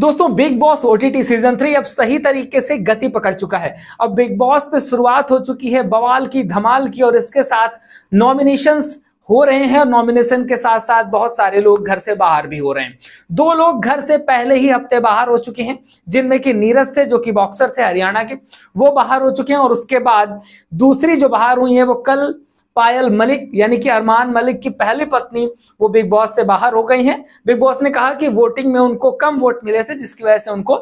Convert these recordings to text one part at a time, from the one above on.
दोस्तों Bigg Boss OTT season three अब सही तरीके से गति पकड़ चुका है अब बिग बॉस पे शुरुआत हो चुकी है बवाल की धमाल की और इसके साथ नॉमिनेशन हो रहे हैं और नॉमिनेशन के साथ साथ बहुत सारे लोग घर से बाहर भी हो रहे हैं दो लोग घर से पहले ही हफ्ते बाहर हो चुके हैं जिनमें कि नीरज थे जो कि बॉक्सर थे हरियाणा के वो बाहर हो चुके हैं और उसके बाद दूसरी जो बाहर हुई है वो कल पायल मलिक यानी कि अरमान मलिक की पहली पत्नी वो बिग बॉस से बाहर हो गई हैं बिग बॉस ने कहा कि वोटिंग में उनको कम वोट मिले थे जिसकी वजह से उनको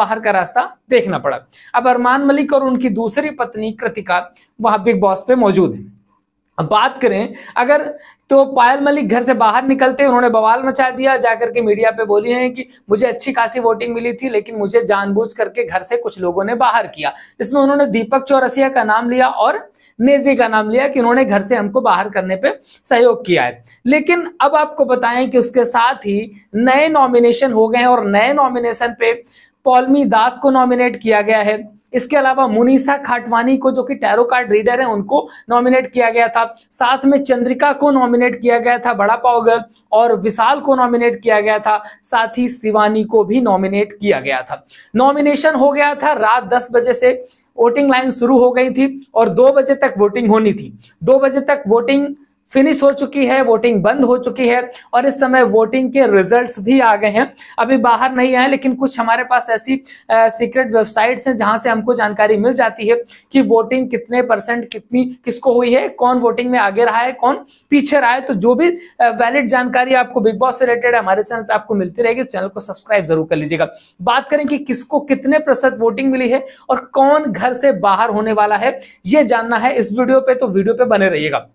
बाहर का रास्ता देखना पड़ा अब अरमान मलिक और उनकी दूसरी पत्नी कृतिका वहां बिग बॉस पे मौजूद है बात करें अगर तो पायल मलिक घर से बाहर निकलते उन्होंने बवाल मचा दिया जाकर के मीडिया पे बोली है कि मुझे अच्छी खासी वोटिंग मिली थी लेकिन मुझे जानबूझ करके घर से कुछ लोगों ने बाहर किया इसमें उन्होंने दीपक चौरसिया का नाम लिया और नेजी का नाम लिया कि उन्होंने घर से हमको बाहर करने पर सहयोग किया है लेकिन अब आपको बताएं कि उसके साथ ही नए नॉमिनेशन हो गए और नए नॉमिनेशन पे पौलमी दास को नॉमिनेट किया गया है इसके अलावा मुनीषा खाटवानी को जो कि टैरो कार्ड रीडर है उनको नॉमिनेट किया गया था साथ में चंद्रिका को नॉमिनेट किया गया था बड़ा पावगर और विशाल को नॉमिनेट किया गया था साथ ही शिवानी को भी नॉमिनेट किया गया था नॉमिनेशन हो गया था रात दस बजे से वोटिंग लाइन शुरू हो गई थी और दो बजे तक वोटिंग होनी थी दो बजे तक वोटिंग फिनिश हो चुकी है वोटिंग बंद हो चुकी है और इस समय वोटिंग के रिजल्ट्स भी आ गए हैं अभी बाहर नहीं आए लेकिन कुछ हमारे पास ऐसी सीक्रेट वेबसाइट्स हैं जहां से हमको जानकारी मिल जाती है कि वोटिंग कितने परसेंट कितनी किसको हुई है कौन वोटिंग में आगे रहा है कौन पीछे रहा है तो जो भी वैलिड जानकारी आपको बिग बॉस से रिलेटेड हमारे चैनल पर आपको मिलती रहेगी चैनल को सब्सक्राइब जरूर कर लीजिएगा बात करें कि किसको कितने प्रतिशत वोटिंग मिली है और कौन घर से बाहर होने वाला है ये जानना है इस वीडियो पे तो वीडियो पे बने रहिएगा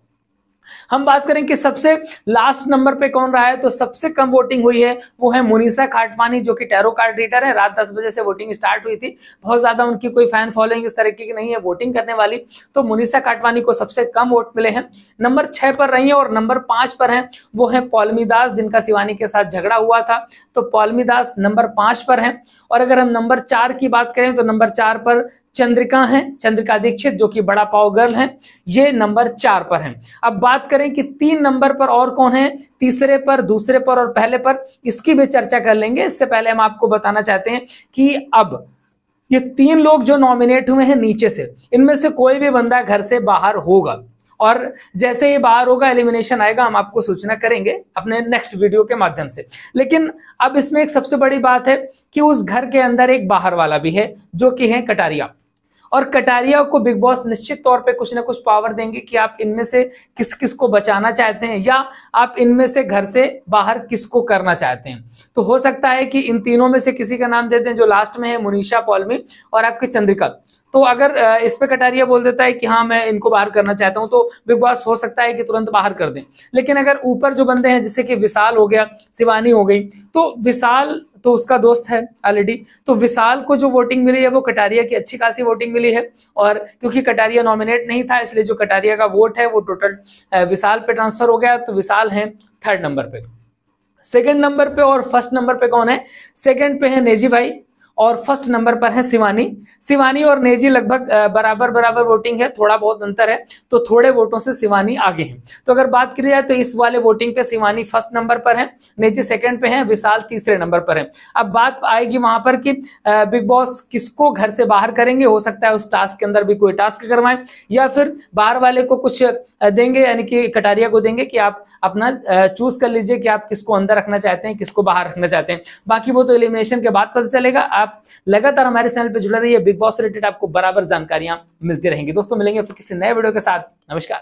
हम बात करें कि सबसे लास्ट नंबर पे कौन रहा है तो सबसे कम वोटिंग हुई है वो है मुनीसा खाटवानी जो कि टैरो कार्ड रीडर है रात दस बजे से वोटिंग स्टार्ट हुई थी बहुत ज्यादा उनकी कोई फैन फॉलोइंग इस तरीके की नहीं है वोटिंग करने वाली तो मुनीसा खाटवानी को सबसे कम वोट मिले हैं नंबर छह पर रही है और नंबर पांच पर है वो है पौलमी दास जिनका शिवानी के साथ झगड़ा हुआ था तो पौलमी दास नंबर पांच पर है और अगर हम नंबर चार की बात करें तो नंबर चार पर चंद्रिका है चंद्रिका दीक्षित जो कि बड़ा पाव गर्ल है ये नंबर चार पर है अब बात बात करें कि तीन नंबर पर और कौन है तीसरे पर दूसरे पर और पहले पर इसकी भी चर्चा कर लेंगे इससे पहले हम आपको बताना चाहते हैं कि अब ये तीन लोग जो नॉमिनेट हुए हैं नीचे से इनमें से कोई भी बंदा घर से बाहर होगा और जैसे ही बाहर होगा एलिमिनेशन आएगा हम आपको सूचना करेंगे अपने नेक्स्ट वीडियो के माध्यम से लेकिन अब इसमें एक सबसे बड़ी बात है कि उस घर के अंदर एक बाहर वाला भी है जो कि है कटारिया और कटारिया को बिग बॉस निश्चित तौर पे कुछ ना कुछ पावर देंगे कि आप इनमें से किस किस को बचाना चाहते हैं या आप इनमें से घर से बाहर किसको करना चाहते हैं तो हो सकता है कि इन तीनों में से किसी का नाम देते हैं जो लास्ट में है मुनीषा पॉलमी और आपके चंद्रिका तो अगर इस पे कटारिया बोल देता है कि हाँ मैं इनको बाहर करना चाहता हूँ तो बिग बॉस हो सकता है कि तुरंत बाहर कर दें लेकिन अगर ऊपर जो बंदे हैं जैसे कि विशाल हो गया शिवानी हो गई तो विशाल तो उसका दोस्त है ऑलरेडी तो विशाल को जो वोटिंग मिली है वो कटारिया की अच्छी खासी वोटिंग मिली है और क्योंकि कटारिया नॉमिनेट नहीं था इसलिए जो कटारिया का वोट है वो टोटल विशाल पे ट्रांसफर हो गया तो विशाल है थर्ड नंबर पे सेकेंड नंबर पे और फर्स्ट नंबर पे कौन है सेकेंड पे है नेजी भाई और फर्स्ट नंबर पर है शिवानी शिवानी और नेजी लगभग बराबर बराबर वोटिंग है थोड़ा बहुत अंतर है तो थोड़े वोटों से शिवानी आगे हैं तो अगर बात की जाए तो इस वाले वोटिंग पे शिवानी फर्स्ट नंबर पर है नेजी सेकंड पे है विशाल तीसरे नंबर पर है अब बात आएगी वहां पर कि बिग बॉस किसको घर से बाहर करेंगे हो सकता है उस टास्क के अंदर भी कोई टास्क करवाए या फिर बाहर वाले को कुछ देंगे यानी कि कटारिया को देंगे कि आप अपना चूज कर लीजिए कि आप किसको अंदर रखना चाहते हैं किसको बाहर रखना चाहते हैं बाकी वो तो एलिमिनेशन के बाद पता चलेगा आप आप लगातार हमारे चैनल पर जुड़े रहिए बिग बॉस रिलेटेड आपको बराबर जानकारियां मिलती रहेंगी दोस्तों मिलेंगे फिर किसी नए वीडियो के साथ नमस्कार